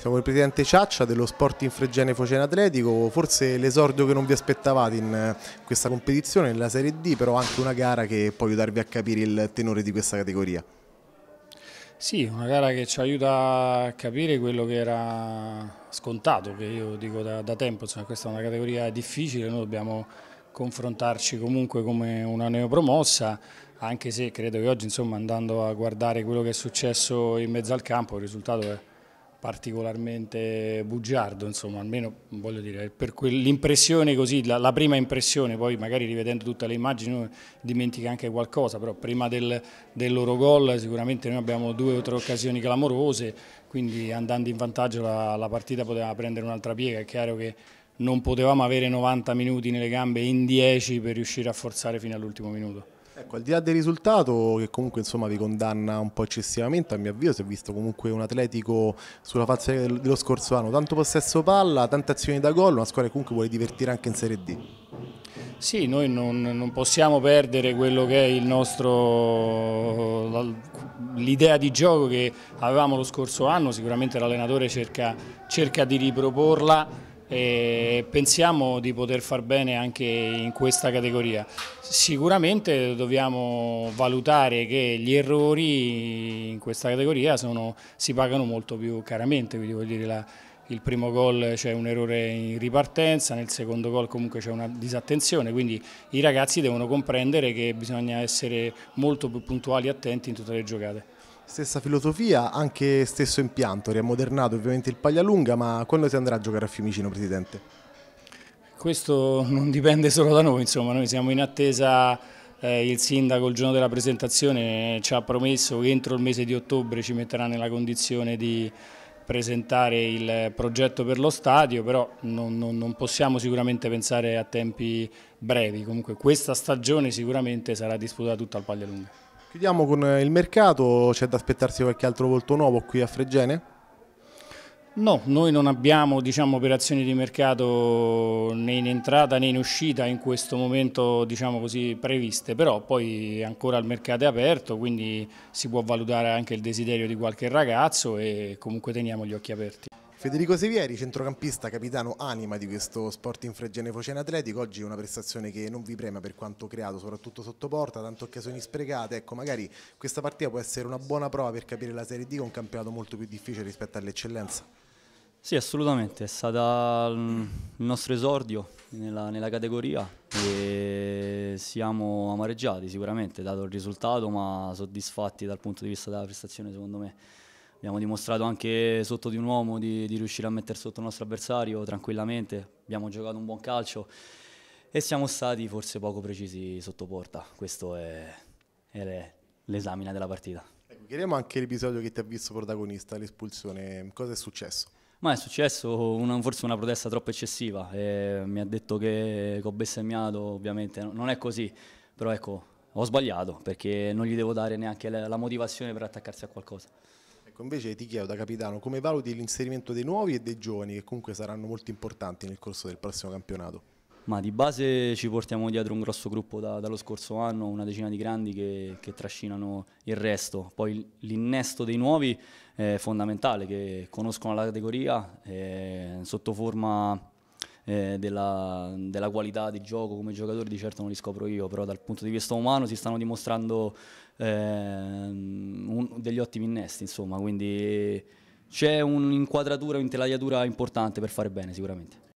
Siamo il presidente Ciaccia dello Sporting Fregene Focena Atletico, forse l'esordio che non vi aspettavate in eh, questa competizione, nella Serie D, però anche una gara che può aiutarvi a capire il tenore di questa categoria. Sì, una gara che ci aiuta a capire quello che era scontato, che io dico da, da tempo, insomma, questa è una categoria difficile, noi dobbiamo confrontarci comunque come una neopromossa, anche se credo che oggi insomma, andando a guardare quello che è successo in mezzo al campo il risultato è particolarmente bugiardo, insomma, almeno voglio dire, per quell'impressione così, la, la, prima impressione, poi magari rivedendo tutte le immagini uno dimentica anche qualcosa, però prima del, del loro gol sicuramente noi abbiamo due o tre occasioni clamorose, quindi andando in vantaggio la, la partita poteva prendere un'altra piega, è chiaro che non potevamo avere 90 minuti nelle gambe in 10 per riuscire a forzare fino all'ultimo minuto. Ecco, al di là del risultato, che comunque insomma, vi condanna un po' eccessivamente, a mio avviso, si è visto comunque un atletico sulla faccia dello scorso anno, tanto possesso palla, tante azioni da gol, una squadra che comunque vuole divertire anche in Serie D. Sì, noi non, non possiamo perdere quello che è il nostro l'idea di gioco che avevamo lo scorso anno, sicuramente l'allenatore cerca, cerca di riproporla e pensiamo di poter far bene anche in questa categoria. Sicuramente dobbiamo valutare che gli errori in questa categoria sono, si pagano molto più caramente, quindi vuol dire la, il primo gol c'è un errore in ripartenza, nel secondo gol comunque c'è una disattenzione, quindi i ragazzi devono comprendere che bisogna essere molto più puntuali e attenti in tutte le giocate. Stessa filosofia, anche stesso impianto, riammodernato ovviamente il Paglialunga, ma quando si andrà a giocare a Fiumicino, Presidente? Questo non dipende solo da noi, insomma, noi siamo in attesa, eh, il sindaco il giorno della presentazione ci ha promesso che entro il mese di ottobre ci metterà nella condizione di presentare il progetto per lo stadio, però non, non, non possiamo sicuramente pensare a tempi brevi, comunque questa stagione sicuramente sarà disputata tutta al Paglialunga. Chiudiamo con eh, il mercato, c'è da aspettarsi qualche altro volto nuovo qui a Fregene? No, noi non abbiamo diciamo, operazioni di mercato né in entrata né in uscita in questo momento diciamo così, previste, però poi ancora il mercato è aperto, quindi si può valutare anche il desiderio di qualche ragazzo e comunque teniamo gli occhi aperti. Federico Sevieri, centrocampista, capitano anima di questo Sporting Fregene Focena Atletico, oggi una prestazione che non vi prema per quanto creato, soprattutto sotto porta, tante occasioni sprecate, ecco magari questa partita può essere una buona prova per capire la Serie D con un campionato molto più difficile rispetto all'eccellenza. Sì, assolutamente, è stato mm, il nostro esordio nella, nella categoria e siamo amareggiati sicuramente, dato il risultato, ma soddisfatti dal punto di vista della prestazione secondo me abbiamo dimostrato anche sotto di un uomo di, di riuscire a mettere sotto il nostro avversario tranquillamente, abbiamo giocato un buon calcio e siamo stati forse poco precisi sotto porta, questo è, è l'esamina della partita. Ecco, chiediamo anche l'episodio che ti ha visto protagonista, l'espulsione, cosa è successo? Ma è successo una, forse una protesta troppo eccessiva, mi ha detto che, che ho bestemmiato, ovviamente non è così, però ecco, ho sbagliato perché non gli devo dare neanche la, la motivazione per attaccarsi a qualcosa. Ecco, invece ti chiedo da capitano come valuti l'inserimento dei nuovi e dei giovani che comunque saranno molto importanti nel corso del prossimo campionato? Ma di base ci portiamo dietro un grosso gruppo da, dallo scorso anno, una decina di grandi che, che trascinano il resto. Poi l'innesto dei nuovi è fondamentale, che conoscono la categoria sotto forma eh, della, della, qualità di gioco come giocatori di certo non li scopro io, però dal punto di vista umano si stanno dimostrando eh, degli ottimi innesti, insomma, quindi c'è un'inquadratura, un'intelaiatura importante per fare bene sicuramente.